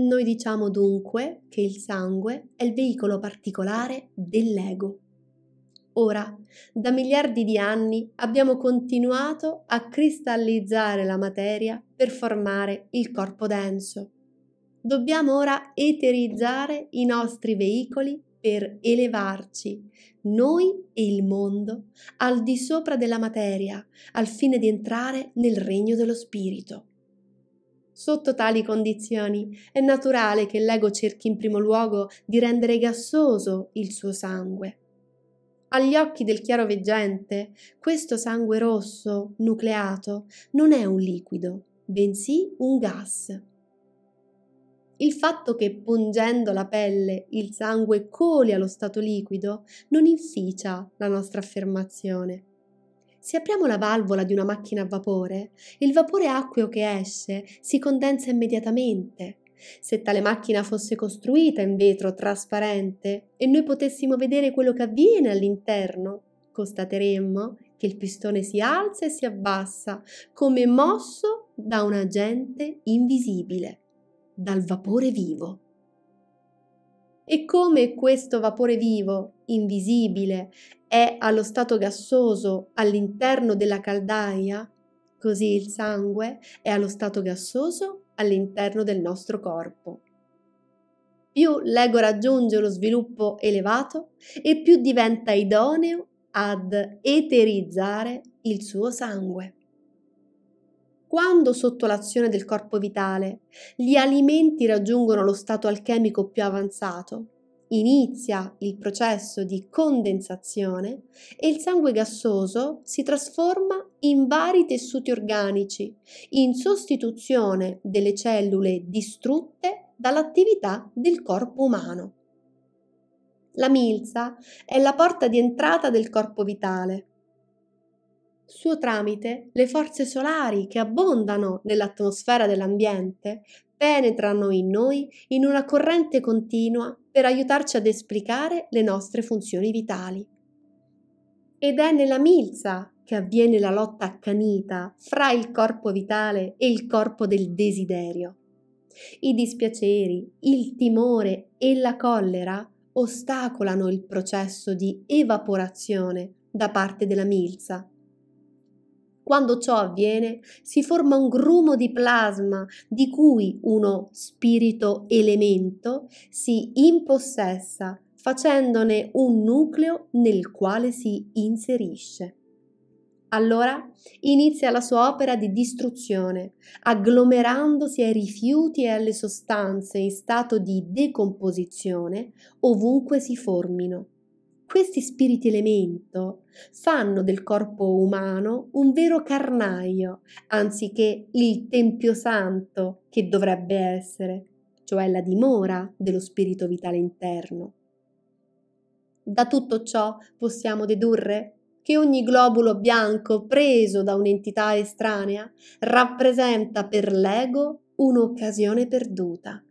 Noi diciamo dunque che il sangue è il veicolo particolare dell'ego. Ora, da miliardi di anni abbiamo continuato a cristallizzare la materia per formare il corpo denso. Dobbiamo ora eterizzare i nostri veicoli per elevarci, noi e il mondo, al di sopra della materia, al fine di entrare nel regno dello spirito. Sotto tali condizioni è naturale che l'ego cerchi in primo luogo di rendere gassoso il suo sangue. Agli occhi del chiaro veggente, questo sangue rosso, nucleato, non è un liquido, bensì un gas. Il fatto che pungendo la pelle il sangue coli allo stato liquido non inficia la nostra affermazione. Se apriamo la valvola di una macchina a vapore, il vapore acqueo che esce si condensa immediatamente. Se tale macchina fosse costruita in vetro trasparente e noi potessimo vedere quello che avviene all'interno, constateremmo che il pistone si alza e si abbassa come mosso da un agente invisibile, dal vapore vivo. E come questo vapore vivo, invisibile, è allo stato gassoso all'interno della caldaia, così il sangue è allo stato gassoso all'interno del nostro corpo. Più l'ego raggiunge uno sviluppo elevato e più diventa idoneo ad eterizzare il suo sangue. Quando sotto l'azione del corpo vitale gli alimenti raggiungono lo stato alchemico più avanzato, inizia il processo di condensazione e il sangue gassoso si trasforma in vari tessuti organici in sostituzione delle cellule distrutte dall'attività del corpo umano. La milza è la porta di entrata del corpo vitale suo tramite le forze solari che abbondano nell'atmosfera dell'ambiente penetrano in noi in una corrente continua per aiutarci ad esplicare le nostre funzioni vitali. Ed è nella milza che avviene la lotta accanita fra il corpo vitale e il corpo del desiderio. I dispiaceri, il timore e la collera ostacolano il processo di evaporazione da parte della milza quando ciò avviene, si forma un grumo di plasma di cui uno spirito elemento si impossessa, facendone un nucleo nel quale si inserisce. Allora inizia la sua opera di distruzione, agglomerandosi ai rifiuti e alle sostanze in stato di decomposizione ovunque si formino. Questi spiriti elemento fanno del corpo umano un vero carnaio, anziché il tempio santo che dovrebbe essere, cioè la dimora dello spirito vitale interno. Da tutto ciò possiamo dedurre che ogni globulo bianco preso da un'entità estranea rappresenta per l'ego un'occasione perduta.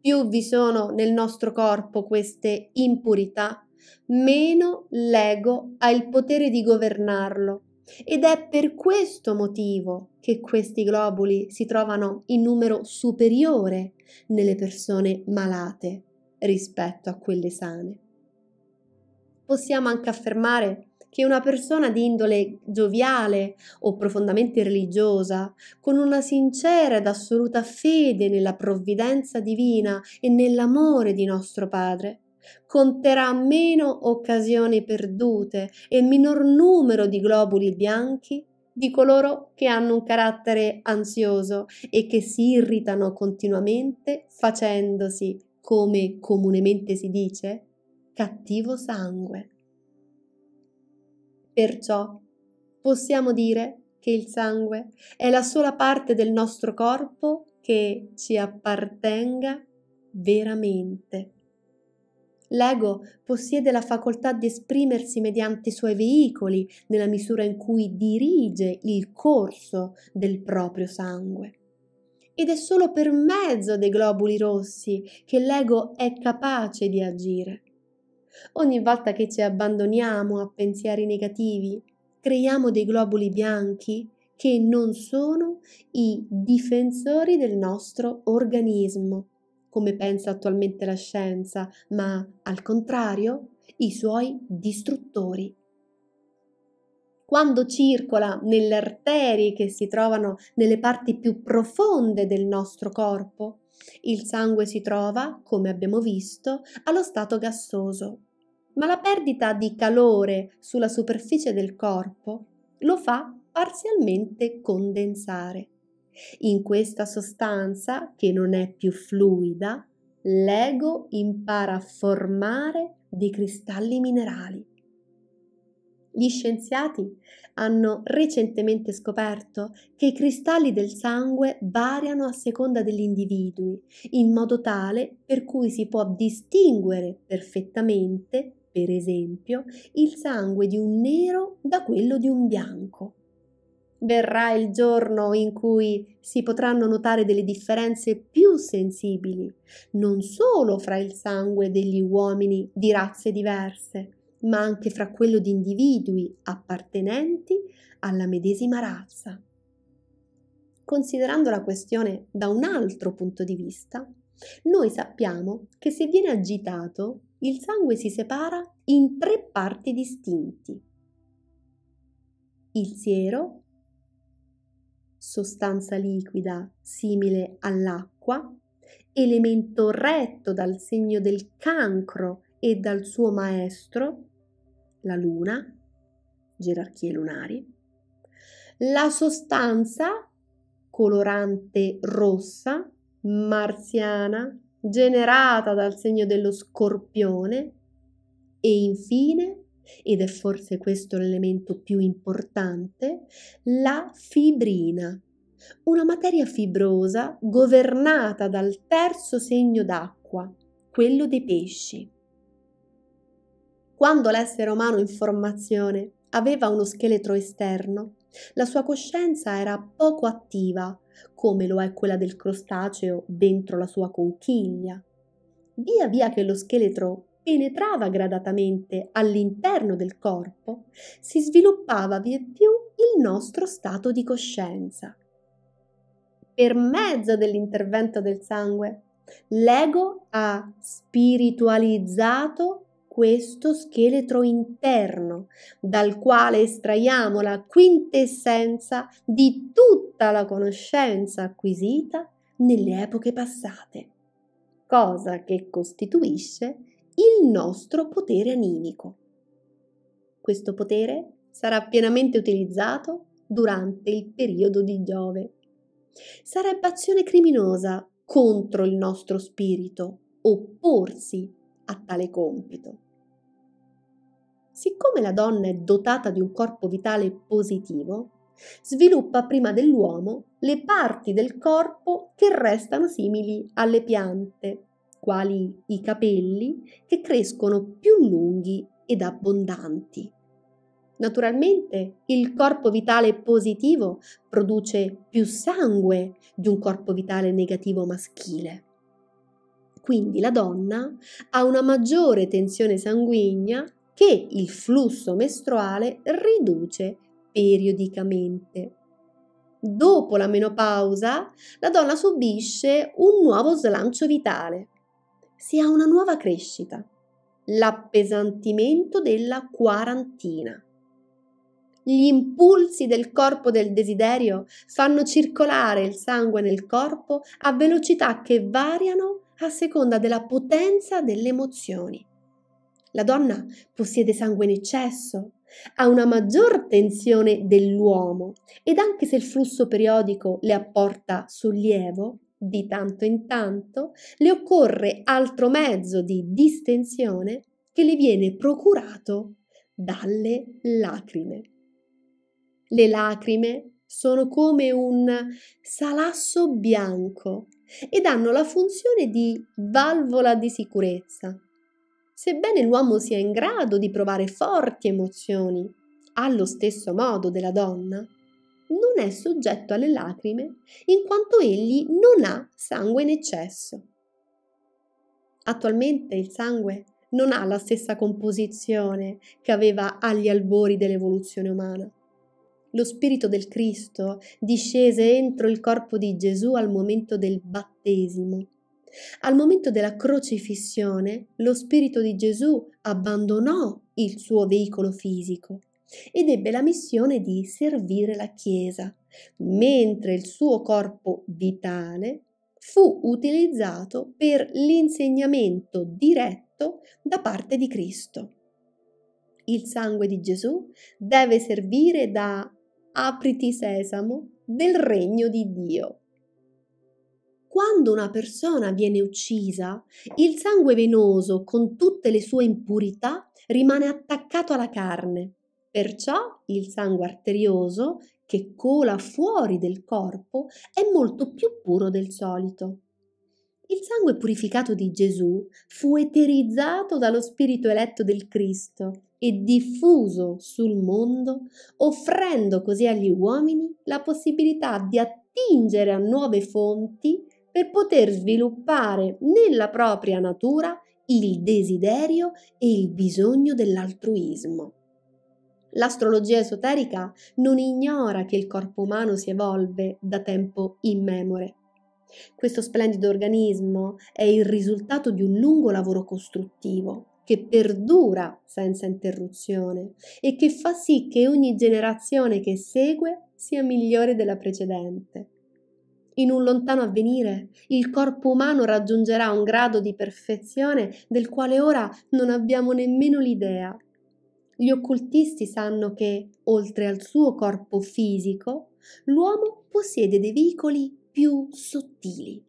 Più vi sono nel nostro corpo queste impurità, meno l'ego ha il potere di governarlo. Ed è per questo motivo che questi globuli si trovano in numero superiore nelle persone malate rispetto a quelle sane. Possiamo anche affermare che una persona di indole gioviale o profondamente religiosa, con una sincera ed assoluta fede nella provvidenza divina e nell'amore di nostro Padre, conterà meno occasioni perdute e minor numero di globuli bianchi di coloro che hanno un carattere ansioso e che si irritano continuamente facendosi, come comunemente si dice, cattivo sangue. Perciò possiamo dire che il sangue è la sola parte del nostro corpo che ci appartenga veramente. L'ego possiede la facoltà di esprimersi mediante i suoi veicoli, nella misura in cui dirige il corso del proprio sangue. Ed è solo per mezzo dei globuli rossi che l'ego è capace di agire. Ogni volta che ci abbandoniamo a pensieri negativi, creiamo dei globuli bianchi che non sono i difensori del nostro organismo come pensa attualmente la scienza, ma al contrario i suoi distruttori. Quando circola nelle arterie che si trovano nelle parti più profonde del nostro corpo, il sangue si trova, come abbiamo visto, allo stato gassoso, ma la perdita di calore sulla superficie del corpo lo fa parzialmente condensare. In questa sostanza, che non è più fluida, l'ego impara a formare dei cristalli minerali. Gli scienziati hanno recentemente scoperto che i cristalli del sangue variano a seconda degli individui, in modo tale per cui si può distinguere perfettamente, per esempio, il sangue di un nero da quello di un bianco. Verrà il giorno in cui si potranno notare delle differenze più sensibili, non solo fra il sangue degli uomini di razze diverse, ma anche fra quello di individui appartenenti alla medesima razza. Considerando la questione da un altro punto di vista, noi sappiamo che se viene agitato, il sangue si separa in tre parti distinti. Il siero, sostanza liquida simile all'acqua, elemento retto dal segno del cancro e dal suo maestro, la luna, gerarchie lunari, la sostanza colorante rossa, marziana, generata dal segno dello scorpione e infine ed è forse questo l'elemento più importante, la fibrina, una materia fibrosa governata dal terzo segno d'acqua, quello dei pesci. Quando l'essere umano in formazione aveva uno scheletro esterno, la sua coscienza era poco attiva, come lo è quella del crostaceo dentro la sua conchiglia. Via via che lo scheletro penetrava gradatamente all'interno del corpo, si sviluppava via più il nostro stato di coscienza. Per mezzo dell'intervento del sangue, l'ego ha spiritualizzato questo scheletro interno dal quale estraiamo la quintessenza di tutta la conoscenza acquisita nelle epoche passate, cosa che costituisce il nostro potere animico. Questo potere sarà pienamente utilizzato durante il periodo di Giove. Sarebbe azione criminosa contro il nostro spirito opporsi a tale compito. Siccome la donna è dotata di un corpo vitale positivo, sviluppa prima dell'uomo le parti del corpo che restano simili alle piante, quali i capelli, che crescono più lunghi ed abbondanti. Naturalmente il corpo vitale positivo produce più sangue di un corpo vitale negativo maschile. Quindi la donna ha una maggiore tensione sanguigna che il flusso mestruale riduce periodicamente. Dopo la menopausa, la donna subisce un nuovo slancio vitale si ha una nuova crescita, l'appesantimento della quarantina. Gli impulsi del corpo del desiderio fanno circolare il sangue nel corpo a velocità che variano a seconda della potenza delle emozioni. La donna possiede sangue in eccesso, ha una maggior tensione dell'uomo ed anche se il flusso periodico le apporta sollievo, di tanto in tanto, le occorre altro mezzo di distensione che le viene procurato dalle lacrime. Le lacrime sono come un salasso bianco ed hanno la funzione di valvola di sicurezza. Sebbene l'uomo sia in grado di provare forti emozioni, allo stesso modo della donna, non è soggetto alle lacrime in quanto egli non ha sangue in eccesso. Attualmente il sangue non ha la stessa composizione che aveva agli albori dell'evoluzione umana. Lo spirito del Cristo discese entro il corpo di Gesù al momento del battesimo. Al momento della crocifissione, lo spirito di Gesù abbandonò il suo veicolo fisico ed ebbe la missione di servire la Chiesa, mentre il suo corpo vitale fu utilizzato per l'insegnamento diretto da parte di Cristo. Il sangue di Gesù deve servire da apriti sesamo del regno di Dio. Quando una persona viene uccisa, il sangue venoso con tutte le sue impurità rimane attaccato alla carne Perciò il sangue arterioso che cola fuori del corpo è molto più puro del solito. Il sangue purificato di Gesù fu eterizzato dallo Spirito eletto del Cristo e diffuso sul mondo, offrendo così agli uomini la possibilità di attingere a nuove fonti per poter sviluppare nella propria natura il desiderio e il bisogno dell'altruismo. L'astrologia esoterica non ignora che il corpo umano si evolve da tempo immemore. Questo splendido organismo è il risultato di un lungo lavoro costruttivo che perdura senza interruzione e che fa sì che ogni generazione che segue sia migliore della precedente. In un lontano avvenire il corpo umano raggiungerà un grado di perfezione del quale ora non abbiamo nemmeno l'idea gli occultisti sanno che, oltre al suo corpo fisico, l'uomo possiede dei veicoli più sottili.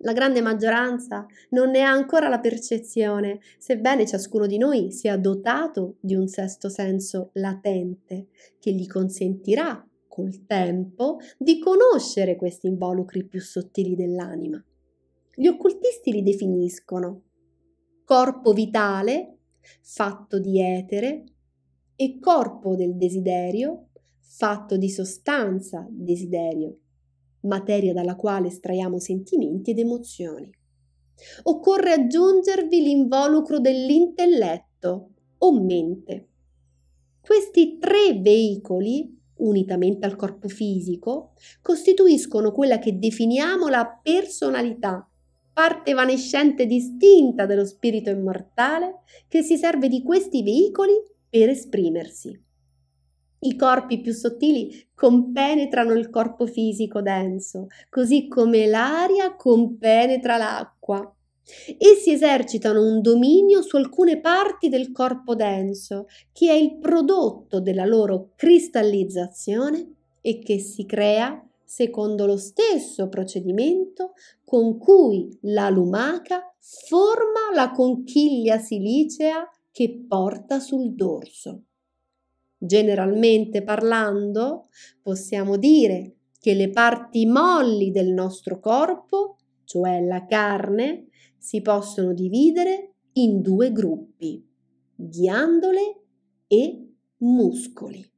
La grande maggioranza non ne ha ancora la percezione, sebbene ciascuno di noi sia dotato di un sesto senso latente che gli consentirà, col tempo, di conoscere questi involucri più sottili dell'anima. Gli occultisti li definiscono corpo vitale fatto di etere, e corpo del desiderio, fatto di sostanza desiderio, materia dalla quale estraiamo sentimenti ed emozioni. Occorre aggiungervi l'involucro dell'intelletto o mente. Questi tre veicoli unitamente al corpo fisico, costituiscono quella che definiamo la personalità, parte evanescente distinta dello spirito immortale che si serve di questi veicoli per esprimersi. I corpi più sottili compenetrano il corpo fisico denso, così come l'aria compenetra l'acqua. Essi esercitano un dominio su alcune parti del corpo denso, che è il prodotto della loro cristallizzazione e che si crea secondo lo stesso procedimento con cui la lumaca forma la conchiglia silicea che porta sul dorso. Generalmente parlando, possiamo dire che le parti molli del nostro corpo, cioè la carne, si possono dividere in due gruppi, ghiandole e muscoli.